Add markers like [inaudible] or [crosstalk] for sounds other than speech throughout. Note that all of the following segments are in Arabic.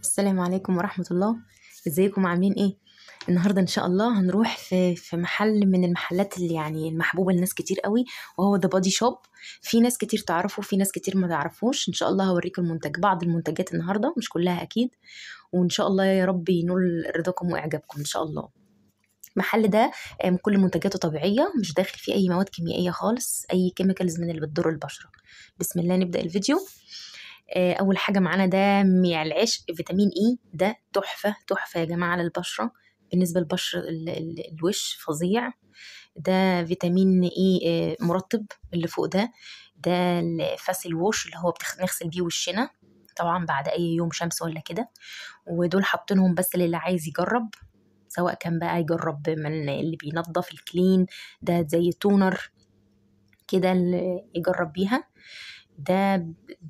السلام عليكم ورحمة الله ازيكم عاملين ايه النهارده ان شاء الله هنروح في في محل من المحلات اللي يعني المحبوبه لناس كتير قوي وهو ذا بادي شوب في ناس كتير تعرفه في ناس كتير ما تعرفوش ان شاء الله هوريك المنتج بعض المنتجات النهارده مش كلها اكيد وان شاء الله يا رب ينول رضاكم واعجابكم ان شاء الله المحل ده كل منتجاته طبيعيه مش داخل فيه اي مواد كيميائيه خالص اي كيميكالز من اللي بتضر البشره بسم الله نبدا الفيديو آه، اول حاجه معانا ميع العشق فيتامين اي e، ده تحفه تحفه يا جماعه للبشره بالنسبه للبشره الوش فظيع ده فيتامين e، اي آه، مرطب اللي فوق ده ده الفاسل ووش اللي هو بنغسل بيه وشنا طبعا بعد اي يوم شمس ولا كده ودول حاطينهم بس للي عايز يجرب سواء كان بقى يجرب من اللي بينظف الكلين ده زي تونر كده يجرب بيها ده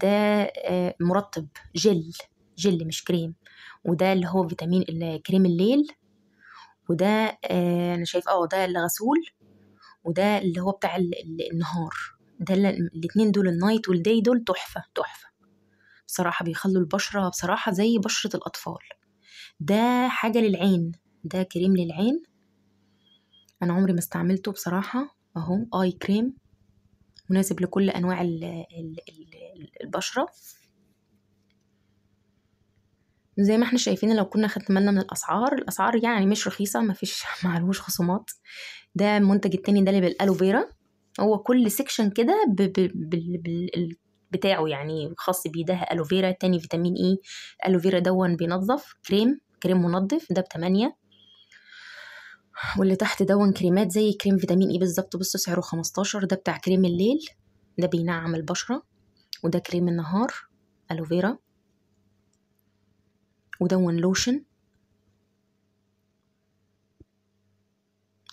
ده آه، مرطب جل جل مش كريم وده اللي هو فيتامين كريم الليل وده آه، انا شايف اه ده الغسول وده اللي هو بتاع النهار ده الاتنين دول النايت والداي دول تحفه تحفه بصراحه بيخلوا البشره بصراحه زي بشره الاطفال ده حاجه للعين ده كريم للعين انا عمري ما استعملته بصراحه اهو اي كريم مناسب لكل أنواع البشرة زي ما احنا شايفين لو كنا خدنا بالنا من الاسعار الاسعار يعني مش رخيصه مفيش [laughs] معلوش خصومات ده المنتج التاني ده اللي بالالوفيرا هو كل سيكشن كده بتاعه يعني خاص بيه ده الوفيرا تاني فيتامين اي e. الوفيرا دون بينظف كريم كريم منظف ده بتمانية واللي تحت دون كريمات زي كريم فيتامين اي بالظبط بص سعره 15 ده بتاع كريم الليل ده بينعم البشره وده كريم النهار الوفيرا ودون لوشن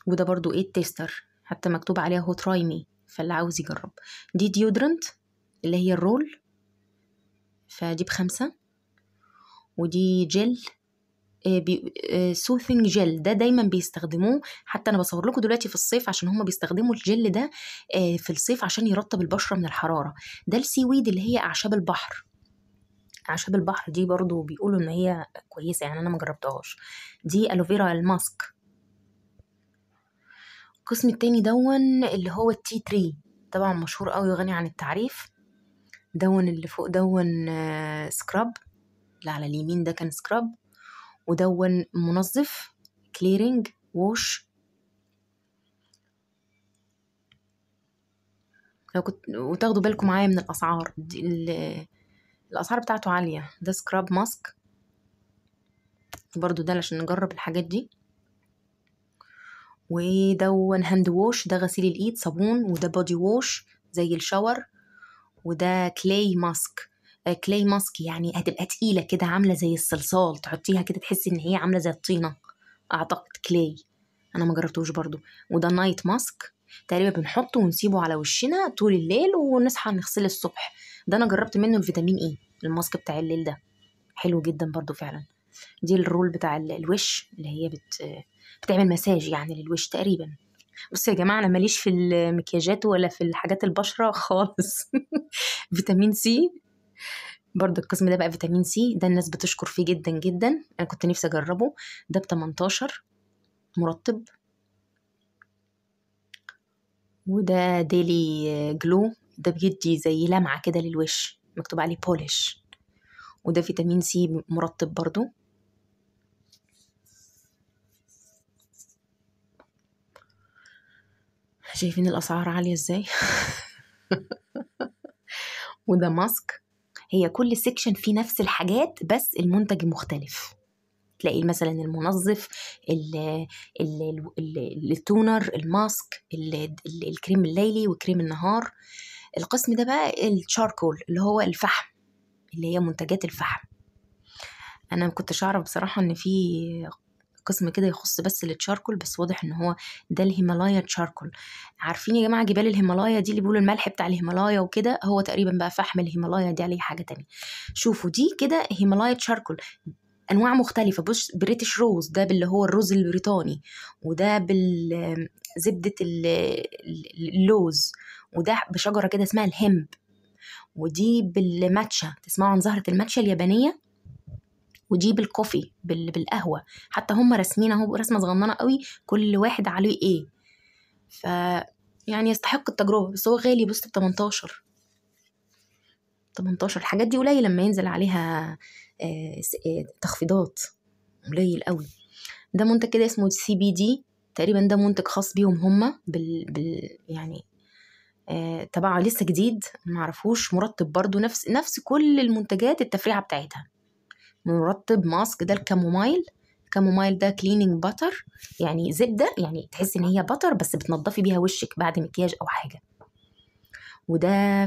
وده برضو ايه التيستر حتى مكتوب عليها هو تراي مي فاللي عاوز يجرب دي ديودرنت اللي هي الرول فدي بخمسة ودي جل سوثنج آه، جل آه، ده دايما بيستخدموه حتى انا بصور لكم دلوقتي في الصيف عشان هم بيستخدموا الجل ده آه، في الصيف عشان يرطب البشره من الحراره ده السي ويد اللي هي اعشاب البحر اعشاب البحر دي برضو بيقولوا ان هي كويسه يعني انا ما جربتهاش دي الوفيرا الماسك القسم التاني دون اللي هو التي تري طبعا مشهور قوي وغني عن التعريف دون اللي فوق دون سكراب اللي على اليمين ده كان سكراب ودون منظف كليرنج ووش لو كنت وتاخدوا بالكم معايا من الاسعار دي ال... الاسعار بتاعته عاليه ده سكراب ماسك برضو ده علشان نجرب الحاجات دي ودون هاند ووش ده غسيل الايد صابون وده بودي ووش زي الشاور وده كلاي ماسك كلاي آه، ماسك يعني هتبقى تقيله كده عامله زي الصلصال تحطيها كده تحسي ان هي عامله زي الطينه اعتقد كلاي انا ما جربتوش برضو وده نايت ماسك تقريبا بنحطه ونسيبه على وشنا طول الليل ونصحى نغسله الصبح ده انا جربت منه الفيتامين اي e، الماسك بتاع الليل ده حلو جدا برضو فعلا دي الرول بتاع الوش اللي هي بت بتعمل مساج يعني للوش تقريبا بصوا يا جماعه انا ماليش في المكياجات ولا في الحاجات البشره خالص [laughs] فيتامين سي برضو القسم ده بقى فيتامين سي ده الناس بتشكر فيه جدا جدا انا كنت نفسي اجربه ده ب 18 مرطب وده ديلي جلو ده بيدي زي لمعة كده للوش مكتوب عليه بولش وده فيتامين سي مرطب برضو شايفين الأسعار عالية ازاي [laughs] وده ماسك هي كل سيكشن فيه نفس الحاجات بس المنتج مختلف تلاقي مثلا المنظف الـ الـ الـ التونر الماسك الكريم الليلي وكريم النهار القسم ده بقى الشاركول اللي هو الفحم اللي هي منتجات الفحم انا ما كنتش اعرف بصراحه ان في قسم كده يخص بس التشاركل بس واضح ان هو ده الهيمالايا تشاركول عارفين يا جماعه جبال الهيمالايا دي اللي بيقولوا الملح بتاع الهيمالايا وكده هو تقريبا بقى فحم الهيمالايا دي عليه حاجه تانية شوفوا دي كده هيمالايا تشاركول انواع مختلفه بص بريتش روز ده اللي هو الروز البريطاني وده بالزبده اللوز وده بشجره كده اسمها الهمب ودي بالماتشا تسمعوا عن زهرة الماتشا اليابانية وجيب الكوفي بالقهوه حتى هم راسمين اهو رسمه صغننه قوي كل واحد عليه ايه ف يعني يستحق التجربه بس هو غالي بص ب 18 18 الحاجات دي قليل لما ينزل عليها آه، آه، تخفيضات قليل قوي ده منتج كده اسمه سي بي دي تقريبا ده منتج خاص بيهم هما بال, بال... يعني آه، تبعه لسه جديد معرفوش مرتب برضو نفس نفس كل المنتجات التفريعه بتاعتها مرطب ماسك ده الكامومايل الكامومايل ده كليننج باتر يعني زبده يعني تحس ان هي بتر بس بتنضفي بيها وشك بعد مكياج او حاجه وده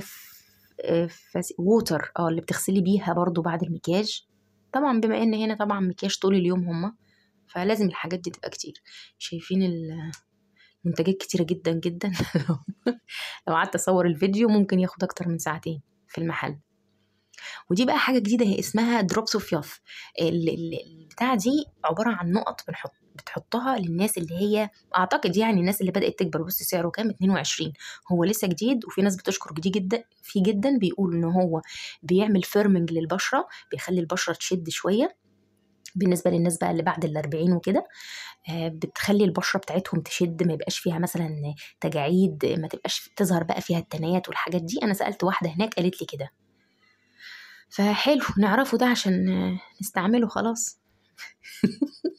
فس... ووتر اه اللي بتغسلي بيها برضو بعد المكياج طبعا بما ان هنا طبعا مكياج طول اليوم هما فلازم الحاجات دي تبقى كتير شايفين المنتجات كتيره جدا جدا [laughs] لو قعدت اصور الفيديو ممكن ياخد اكتر من ساعتين في المحل ودي بقى حاجه جديده هي اسمها دروبس اوف يوف البتاعه دي عباره عن نقط بنحط بتحطها للناس اللي هي اعتقد يعني الناس اللي بدات تكبر بص سعره كام 22 هو لسه جديد وفي ناس بتشكر جديد جدا فيه جدا بيقول ان هو بيعمل فيرمنج للبشره بيخلي البشره تشد شويه بالنسبه للناس بقى اللي بعد الأربعين وكده آه، بتخلي البشره بتاعتهم تشد ما يبقاش فيها مثلا تجاعيد ما تبقاش تظهر بقى فيها التنايات والحاجات دي انا سالت واحده هناك قالت لي كده فحلو نعرفه ده عشان نستعمله خلاص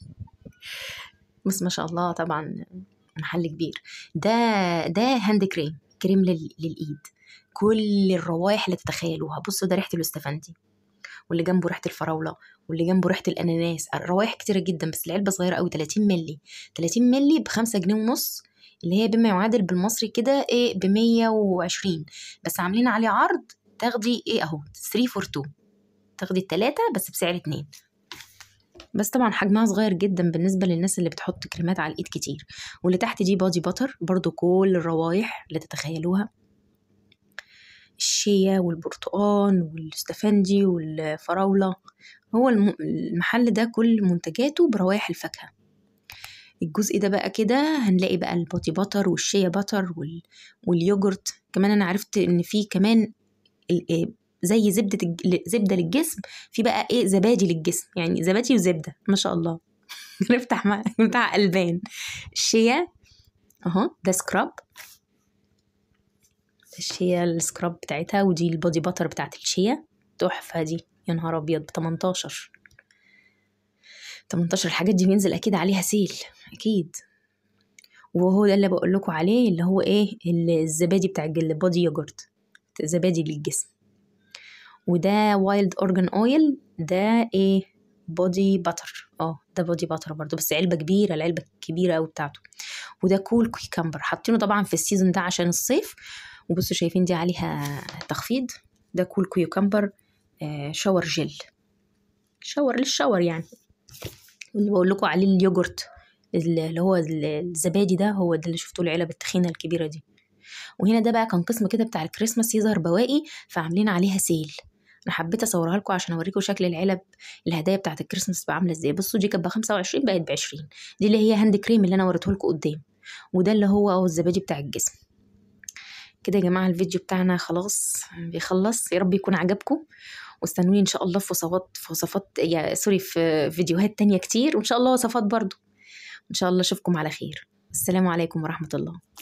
[laughs] بس ما شاء الله طبعا محل كبير ده ده هاند كريم كريم لل... للايد كل الروائح اللي تتخيلوها بصوا ده ريحه الاستفندي واللي جنبه ريحه الفراوله واللي جنبه ريحه الاناناس روايح كتيره جدا بس العلبه صغيره قوي 30 مللي 30 مللي ب 5 جنيه ونص اللي هي بما يعادل بالمصري كده ايه ب 120 بس عاملين عليه عرض تاخدي ايه اهو 3 فور 2 تاخدي التلاتة بس بسعر اتنين بس طبعا حجمها صغير جدا بالنسبه للناس اللي بتحط كريمات على الايد كتير واللي تحت دي بادي باتر برضو كل الروايح اللي تتخيلوها الشيا والبرتقان والاستفندي والفراولة هو المحل ده كل منتجاته بروايح الفاكهة الجزء ده بقى كده هنلاقي بقى الباتي باتر والشيا باتر وال... واليوجرت كمان انا عرفت ان في كمان آه، زي زبده زبده للجسم في بقى ايه زبادي للجسم يعني زبادي وزبده ما شاء الله [laughs] نفتح مع بتاع البان الشيا اهو ده سكراب الشيا السكراب بتاعتها ودي البودي باتر بتاعت الشيا تحفه دي يا نهار ابيض ب 18 18 الحاجات دي بينزل اكيد عليها سيل اكيد وهو ده اللي بقول لكم عليه اللي هو ايه الزبادي بتاع البودي يوجرت زبادي للجسم وده وايلد اورجن اويل ده ايه بودي باتر اه ده بودي باتر برضو بس علبه كبيره العلبه الكبيره قوي بتاعته وده كول كيكمبر حاطينه طبعا في السيزون ده عشان الصيف وبصوا شايفين دي عليها تخفيض ده كول كيوكمبر آه شاور جل شاور للشاور يعني اللي بقول لكم عليه اليوجرت اللي هو الزبادي ده هو ده اللي شفتوه العلب التخينه الكبيره دي وهنا ده بقى كان قسم كده بتاع الكريسماس يظهر بواقي فعاملين عليها سيل انا حبيت اصورها لكم عشان اوريكم شكل العلب الهدايا بتاعه الكريسماس بقى عامله ازاي بصوا دي كانت ب 25 بقت ب 20 دي اللي هي هاند كريم اللي انا وريته لكم قدام وده اللي هو اهو الزبادي بتاع الجسم كده يا جماعه الفيديو بتاعنا خلاص بيخلص يا رب يكون عجبكم واستنوني ان شاء الله في وصفات في وصفات يا سوري في فيديوهات تانية كتير وان شاء الله وصفات برضو ان شاء الله اشوفكم على خير السلام عليكم ورحمه الله